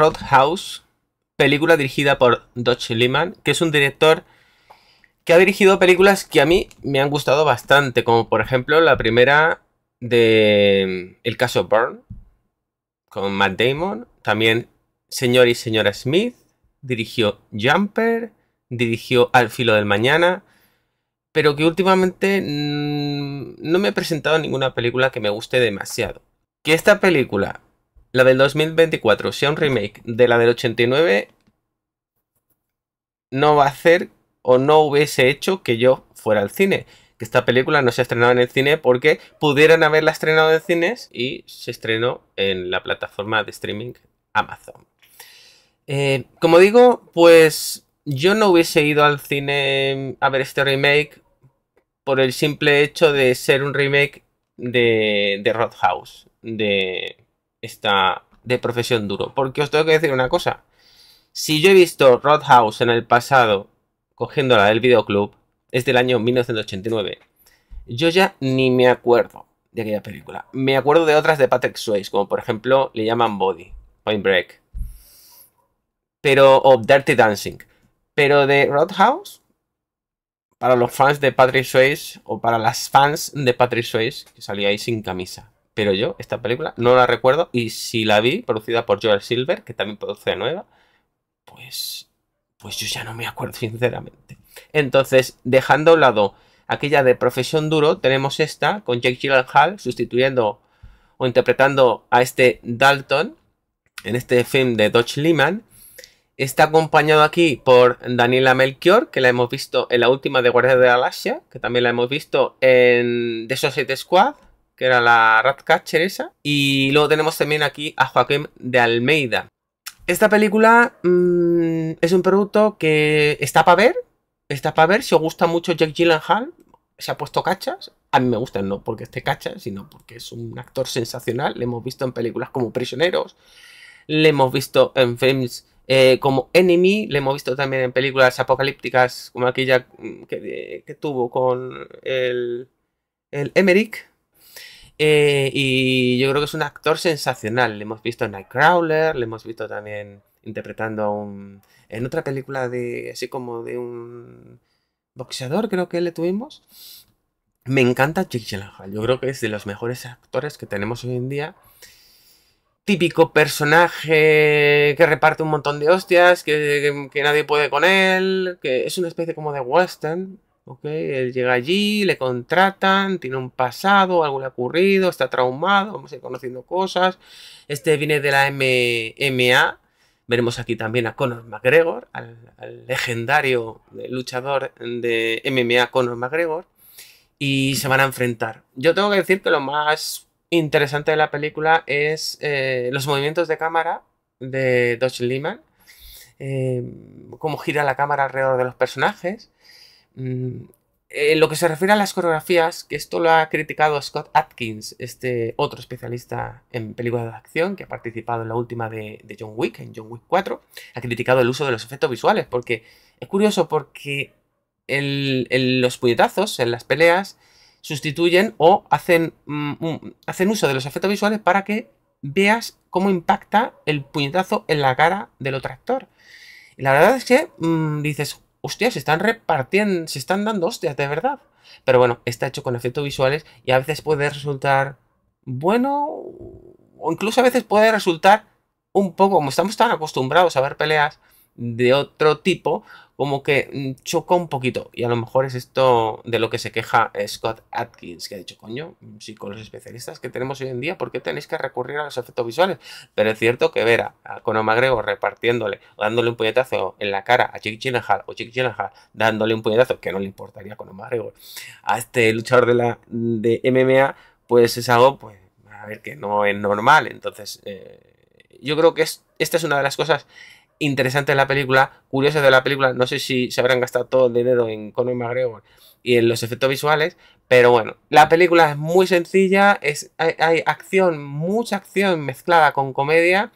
Roadhouse, película dirigida por Dutch Lehman, que es un director que ha dirigido películas que a mí me han gustado bastante, como por ejemplo la primera de mm, El caso Burn, con Matt Damon, también Señor y Señora Smith, dirigió Jumper, dirigió Al Filo del Mañana, pero que últimamente mm, no me he presentado ninguna película que me guste demasiado. Que esta película la del 2024 sea un remake de la del 89, no va a hacer o no hubiese hecho que yo fuera al cine. Que esta película no se ha estrenado en el cine porque pudieran haberla estrenado en cines y se estrenó en la plataforma de streaming Amazon. Eh, como digo, pues yo no hubiese ido al cine a ver este remake por el simple hecho de ser un remake de, de de, está de profesión duro. Porque os tengo que decir una cosa. Si yo he visto Roadhouse en el pasado, cogiéndola del videoclub, es del año 1989. Yo ya ni me acuerdo de aquella película. Me acuerdo de otras de Patrick Swayze, como por ejemplo le llaman Body, Point Break. Pero, o Dirty Dancing. Pero de Roadhouse, para los fans de Patrick Swayze, o para las fans de Patrick Swayze, que salíais sin camisa pero yo esta película no la recuerdo y si la vi, producida por Joel Silver, que también produce nueva, pues, pues yo ya no me acuerdo sinceramente. Entonces, dejando a un lado aquella de Profesión Duro, tenemos esta con Jake Gyllenhaal sustituyendo o interpretando a este Dalton en este film de Dodge Lehman. Está acompañado aquí por Daniela Melchior, que la hemos visto en la última de Guardia de la que también la hemos visto en The Society Squad, que era la Ratcatcher esa. Y luego tenemos también aquí a Joaquín de Almeida. Esta película mm, es un producto que está para ver. Está para ver. Si os gusta mucho Jack Gyllenhaal, se ha puesto cachas. A mí me gusta no porque esté cachas, sino porque es un actor sensacional. Le hemos visto en películas como Prisioneros. Le hemos visto en films eh, como Enemy, le hemos visto también en películas apocalípticas como aquella mm, que, tuvo con el, el Emmerich, eh, y yo creo que es un actor sensacional. Le hemos visto en Nightcrawler, le hemos visto también interpretando a un. En otra película de. así como de un boxeador, creo que le tuvimos. Me encanta Jake Gyllenhaal. Yo creo que es de los mejores actores que tenemos hoy en día. Típico personaje que reparte un montón de hostias, que nadie puede con él, que es una especie como de western, él llega allí, le contratan, tiene un pasado, algo le ha ocurrido, está traumado, vamos a ir conociendo cosas. Este viene de la MMA. Veremos aquí también a Conor McGregor, al, legendario luchador de MMA Conor McGregor. Y se van a enfrentar. Yo tengo que decir que lo más interesante de la película es eh, los movimientos de cámara de Dodge Lehman. Eh, cómo gira la cámara alrededor de los personajes Mm, en eh, lo que se refiere a las coreografías, que esto lo ha criticado Scott Atkins, este otro especialista en películas de acción que ha participado en la última de, John Wick, en John Wick 4, ha criticado el uso de los efectos visuales, porque es curioso porque los puñetazos en las peleas sustituyen o hacen, mm, hacen uso de los efectos visuales para que veas cómo impacta el puñetazo en la cara del otro actor. Y la verdad es que mm, dices, hostia, se están repartiendo, se están dando hostias de verdad. Pero bueno, está hecho con efectos visuales y a veces puede resultar bueno o incluso a veces puede resultar un poco, como estamos tan acostumbrados a ver peleas de otro tipo, como que mm, choca un poquito. Y a lo mejor es esto de lo que se queja Scott Atkins, que ha dicho, coño, si con los especialistas que tenemos hoy en día, ¿por qué tenéis que recurrir a los efectos visuales? Pero es cierto que ver a, Conor McGregor repartiéndole, dándole un puñetazo en la cara a Chick Gyllenhaal o Chick Gyllenhaal dándole un puñetazo, que no le importaría a Conor McGregor, a este luchador de, la, de MMA, pues es algo, pues, a ver, que no es normal. Entonces, eh, yo creo que es, esta es una de las cosas Interesante la película, curioso de la película. No sé si se habrán gastado todo el dinero en Conor McGregor y en los efectos visuales, pero bueno, la película es muy sencilla, es, hay, acción, mucha acción mezclada con comedia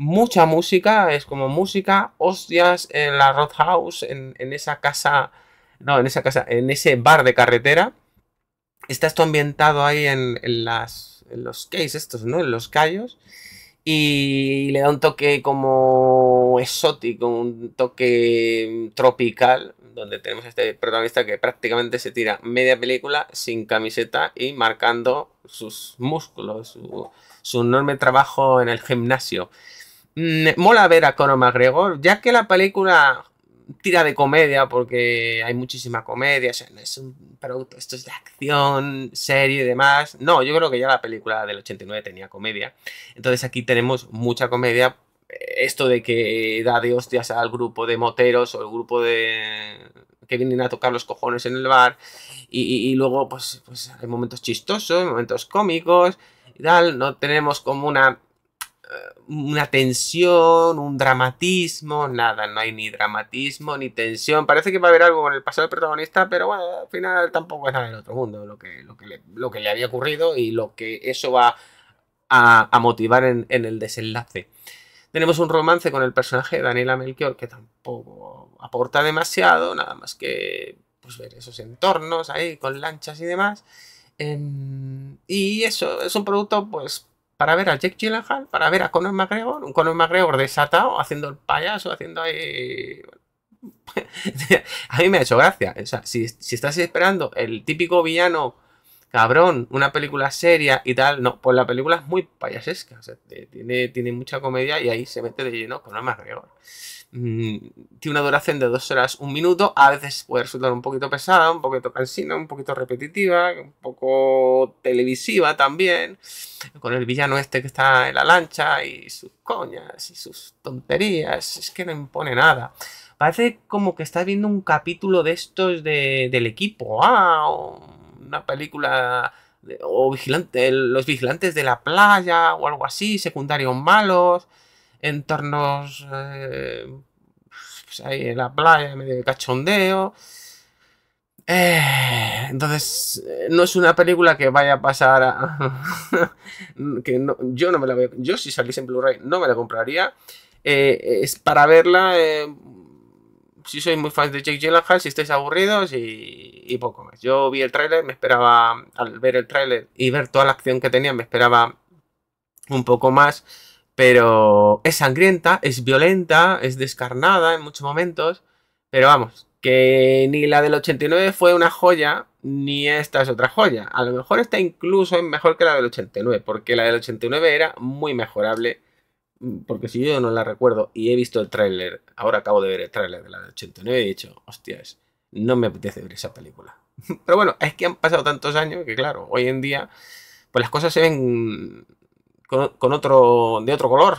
mucha música, es como música, hostias en la Roadhouse, en, en esa casa, no, en esa casa, en ese bar de carretera. Está esto ambientado ahí en, los cases estos, ¿no? En los callos y le da un toque como exótico, un toque tropical, donde tenemos a este protagonista que prácticamente se tira media película sin camiseta y marcando sus músculos, su, enorme trabajo en el gimnasio. Mm, mola ver a Conor McGregor, ya que la película tira de comedia porque hay muchísima comedia, es un producto, esto es de acción, serie y demás. No, yo creo que ya la película del 89 tenía comedia. Entonces aquí tenemos mucha comedia. Esto de que da de hostias al grupo de moteros o el grupo de que vienen a tocar los cojones en el bar y, luego pues, pues hay momentos chistosos, momentos cómicos y tal, no tenemos como una una tensión, un dramatismo, nada, no hay ni dramatismo ni tensión. Parece que va a haber algo con el pasado del protagonista, pero bueno, al final tampoco es nada del otro mundo lo que, lo que, le, había ocurrido y lo que eso va a, motivar en, el desenlace. Tenemos un romance con el personaje de Daniela Melchior que tampoco aporta demasiado, nada más que pues, ver esos entornos ahí con lanchas y demás. Em, y eso es un producto pues para ver a Jake Gyllenhaal, para ver a Conor McGregor, un Conor McGregor desatado, haciendo el payaso, haciendo ahí... a mí me ha hecho gracia. O sea, si, estás esperando el típico villano cabrón, una película seria y tal. No, pues la película es muy payasesca. tiene, tiene mucha comedia y ahí se mete de lleno con McGregor. Mm, tiene una duración de dos horas, un minuto. A veces puede resultar un poquito pesada, un poquito cansina, un poquito repetitiva, un poco televisiva también. Con el villano este que está en la lancha y sus coñas y sus tonterías. Es que no impone nada. Parece como que estás viendo un capítulo de estos del equipo una película o vigilante, los vigilantes de la playa o algo así, secundarios malos entornos eh, pues, ahí en la playa, medio de cachondeo. Eh, entonces, eh, no es una película que vaya a pasar que yo no me la voy Yo si saliese en Blu-ray no me la compraría. es para verla... si sois muy fans de Jake Gyllenhaal, si estáis aburridos y, y poco más. Yo vi el tráiler, me esperaba... Al ver el tráiler y ver toda la acción que tenía, me esperaba un poco más pero es sangrienta, es violenta, es descarnada en muchos momentos. Pero vamos, que ni la del 89 fue una joya, ni esta es otra joya. A lo mejor esta incluso es mejor que la del 89, porque la del 89 era muy mejorable. Mm, porque si yo no la recuerdo y he visto el tráiler, ahora acabo de ver el tráiler de la del 89 y he dicho, hostias, no me apetece ver esa película. Pero bueno, es que han pasado tantos años que claro, hoy en día, pues las cosas se ven con, otro, de otro color.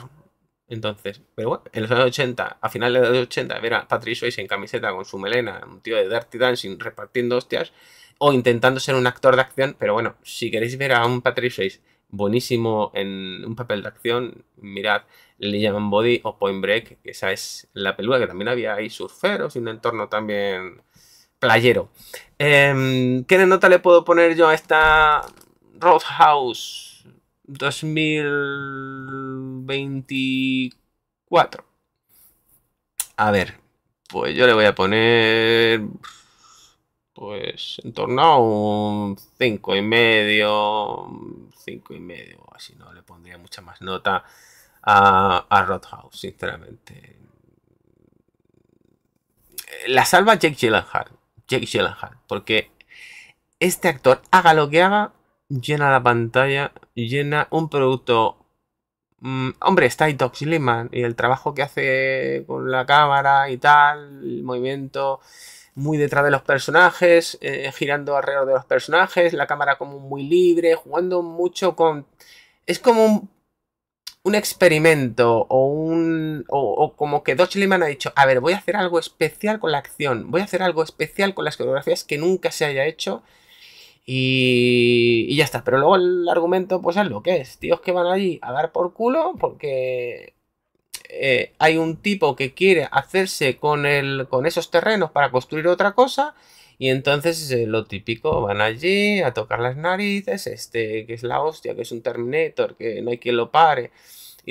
Entonces, pero bueno, en los años 80, a finales de los 80, ver a Patrick Swayze en camiseta con su melena, un tío de Dirty Dancing repartiendo hostias, o intentando ser un actor de acción, pero bueno, si queréis ver a un Patrick Swayze buenísimo en un papel de acción, mirad, le Body o Point Break, que esa es la peluda, que también había ahí surferos y un entorno también playero. Em, ¿Qué nota le puedo poner yo a esta Roadhouse? 2024. A ver, pues yo le voy a poner. Pues en torno a un 5 y medio, 5 y medio, así no le pondría mucha más nota a, a sinceramente. La salva Jake Gyllenhaal, Jake Gyllenhaal, porque este actor, haga lo que haga, llena la pantalla, llena un producto... Mm, hombre, está ahí Doc Sliman y el trabajo que hace con la cámara y tal, el movimiento muy detrás de los personajes, eh, girando alrededor de los personajes, la cámara como muy libre, jugando mucho con... Es como un, experimento o un... como que Doc Lehman ha dicho, a ver, voy a hacer algo especial con la acción, voy a hacer algo especial con las coreografías que nunca se haya hecho y, ya está. Pero luego el argumento, pues es lo que es. Tíos que van allí a dar por culo porque eh, hay un tipo que quiere hacerse con, con esos terrenos para construir otra cosa. Y entonces lo típico, van allí a tocar las narices, este que es la hostia, que es un Terminator, que no hay quien lo pare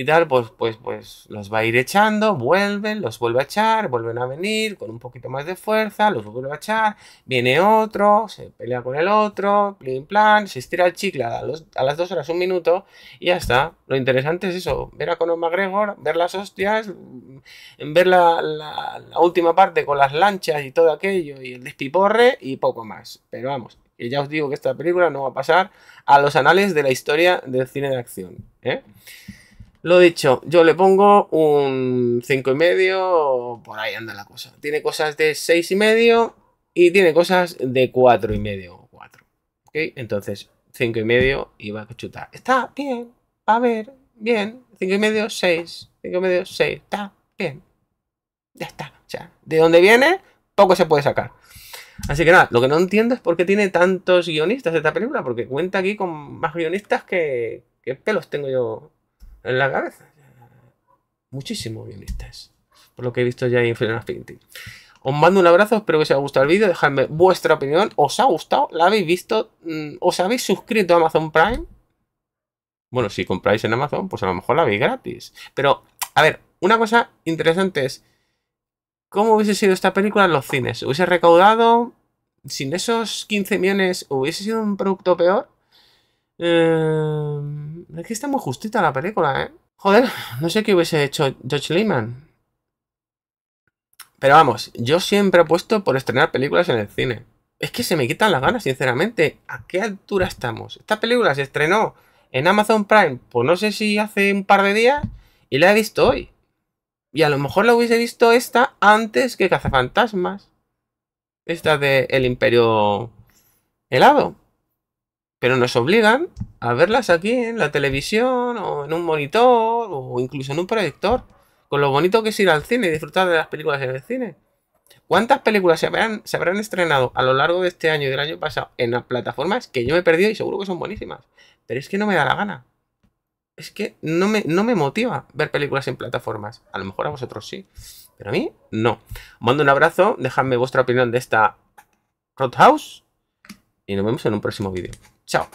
y tal, pues, pues, pues los va a ir echando, vuelven, los vuelve a echar, vuelven a venir con un poquito más de fuerza, los vuelve a echar, viene otro, se pelea con el otro, plin plan, se estira el chicle a, las dos horas, un minuto y ya está. Lo interesante es eso, ver a Conor McGregor, ver las hostias, mm, ver la, última parte con las lanchas y todo aquello y el despiporre y poco más. Pero vamos, y ya os digo que esta película no va a pasar a los anales de la historia del cine de acción. ¿eh? Lo dicho, yo le pongo un y medio por ahí anda la cosa. Tiene cosas de 6 y medio y tiene cosas de 4,5 o 4. ¿Ok? Entonces, 5 y medio y va a chutar. Está bien, a ver, bien. y medio 6. medio 6. Está bien. Ya está. O sea, de dónde viene, poco se puede sacar. Así que nada, lo que no entiendo es por qué tiene tantos guionistas esta película, porque cuenta aquí con más guionistas que, que pelos tengo yo en la cabeza. Muchísimo bien guionistas. Por lo que he visto ya en Final Painting. Os mando un abrazo, espero que os haya gustado el vídeo. Dejadme vuestra opinión. ¿Os ha gustado? ¿La habéis visto? Mm, ¿Os habéis suscrito a Amazon Prime? Bueno, si compráis en Amazon, pues a lo mejor la veis gratis. Pero, a ver, una cosa interesante es. ¿Cómo hubiese sido esta película en los cines? ¿Hubiese recaudado? Sin esos 15 millones, ¿hubiese sido un producto peor? es eh, que está muy justita la película, ¿eh? Joder, no sé qué hubiese hecho George Lehman. Pero vamos, yo siempre he puesto por estrenar películas en el cine. Es que se me quitan las ganas, sinceramente. ¿A qué altura estamos? Esta película se estrenó en Amazon Prime, pues no sé si hace un par de días, y la he visto hoy. Y a lo mejor la hubiese visto esta antes que Cazafantasmas. Esta de El Imperio Helado. Pero nos obligan a verlas aquí en la televisión o en un monitor o incluso en un proyector. Con lo bonito que es ir al cine y disfrutar de las películas en el cine. ¿Cuántas películas se habrán, se habrán estrenado a lo largo de este año y del año pasado en las plataformas que yo me he perdido y seguro que son buenísimas? Pero es que no me da la gana. Es que no me, no me motiva ver películas en plataformas. A lo mejor a vosotros sí, pero a mí no. Mando un abrazo, dejadme vuestra opinión de esta Roadhouse y nos vemos en un próximo vídeo. Tchau!